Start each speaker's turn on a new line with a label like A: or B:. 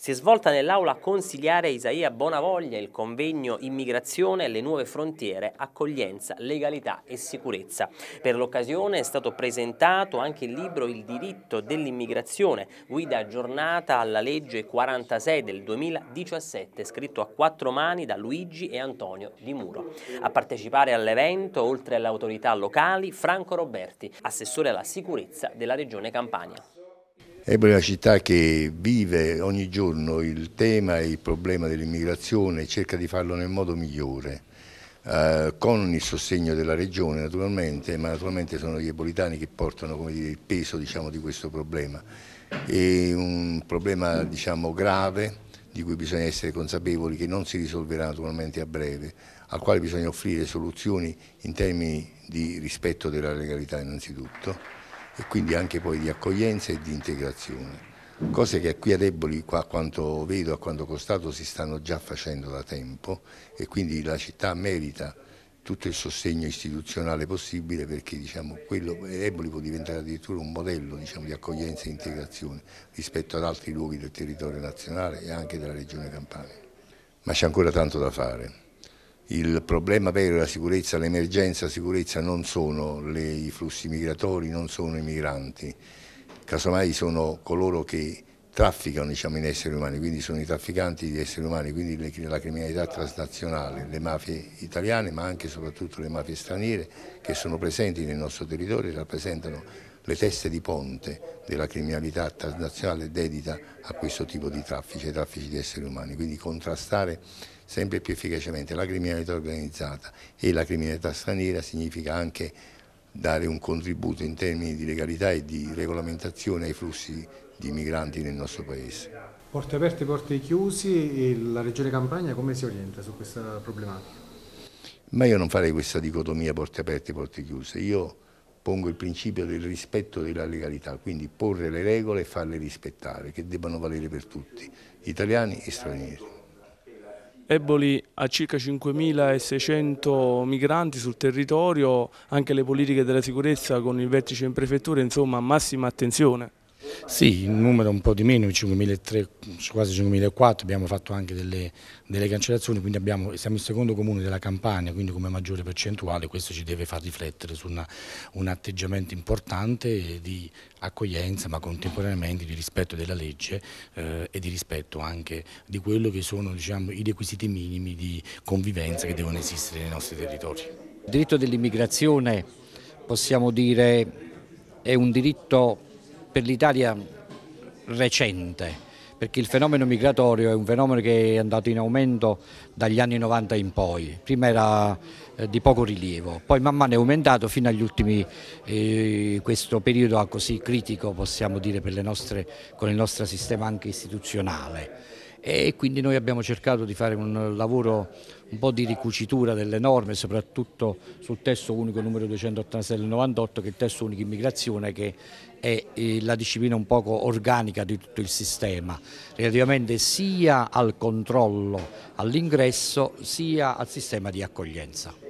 A: Si è svolta nell'aula consigliare Isaia Bonavoglia il convegno Immigrazione, le nuove frontiere, accoglienza, legalità e sicurezza. Per l'occasione è stato presentato anche il libro Il diritto dell'immigrazione, guida aggiornata alla legge 46 del 2017, scritto a quattro mani da Luigi e Antonio Di Muro. A partecipare all'evento, oltre alle autorità locali, Franco Roberti, assessore alla sicurezza della Regione Campania.
B: Ebola è una città che vive ogni giorno il tema e il problema dell'immigrazione e cerca di farlo nel modo migliore. Eh, con il sostegno della regione naturalmente, ma naturalmente sono gli ebolitani che portano dire, il peso diciamo, di questo problema. È un problema diciamo, grave di cui bisogna essere consapevoli che non si risolverà naturalmente a breve, al quale bisogna offrire soluzioni in termini di rispetto della legalità innanzitutto e quindi anche poi di accoglienza e di integrazione. Cose che qui a Deboli, qua, a quanto vedo, a quanto costato, si stanno già facendo da tempo e quindi la città merita tutto il sostegno istituzionale possibile perché diciamo, quello, Eboli può diventare addirittura un modello diciamo, di accoglienza e integrazione rispetto ad altri luoghi del territorio nazionale e anche della regione Campania. Ma c'è ancora tanto da fare. Il problema vero è la sicurezza, l'emergenza sicurezza non sono le, i flussi migratori, non sono i migranti, casomai sono coloro che trafficano diciamo, in esseri umani, quindi sono i trafficanti di esseri umani, quindi le, la criminalità transnazionale, le mafie italiane ma anche e soprattutto le mafie straniere che sono presenti nel nostro territorio e rappresentano le teste di ponte della criminalità transnazionale dedita a questo tipo di traffici, ai traffici di esseri umani, quindi contrastare sempre più efficacemente la criminalità organizzata e la criminalità straniera significa anche dare un contributo in termini di legalità e di regolamentazione ai flussi di migranti nel nostro Paese.
C: Porte aperte, porte chiusi, la Regione Campania come si orienta su questa problematica?
B: Ma io non farei questa dicotomia porte aperte, porte chiuse. Io pongo il principio del rispetto della legalità, quindi porre le regole e farle rispettare, che debbano valere per tutti, italiani e stranieri.
C: Eboli ha circa 5.600 migranti sul territorio, anche le politiche della sicurezza con il vertice in prefettura, insomma massima attenzione. Sì, il numero è un po' di meno, 5.300, quasi 5.400, abbiamo fatto anche delle, delle cancellazioni, quindi abbiamo, siamo il secondo comune della Campania, quindi come maggiore percentuale questo ci deve far riflettere su una, un atteggiamento importante di accoglienza ma contemporaneamente di rispetto della legge eh, e di rispetto anche di quello che sono diciamo, i requisiti minimi di convivenza che devono esistere nei nostri territori. Il diritto dell'immigrazione possiamo
D: dire è un diritto per l'Italia
C: recente,
D: perché il fenomeno migratorio è un fenomeno che è andato in aumento dagli anni 90 in poi, prima era eh, di poco rilievo, poi man mano è aumentato fino agli ultimi, eh, questo periodo ah, così critico possiamo dire nostre, con il nostro sistema anche istituzionale e quindi noi abbiamo cercato di fare un lavoro un po' di ricucitura delle norme, soprattutto sul testo unico numero 286 del 98 che è il testo unico immigrazione che è eh, la disciplina un poco organica di tutto il sistema, relativamente sia al controllo all'ingresso sia al sistema di accoglienza.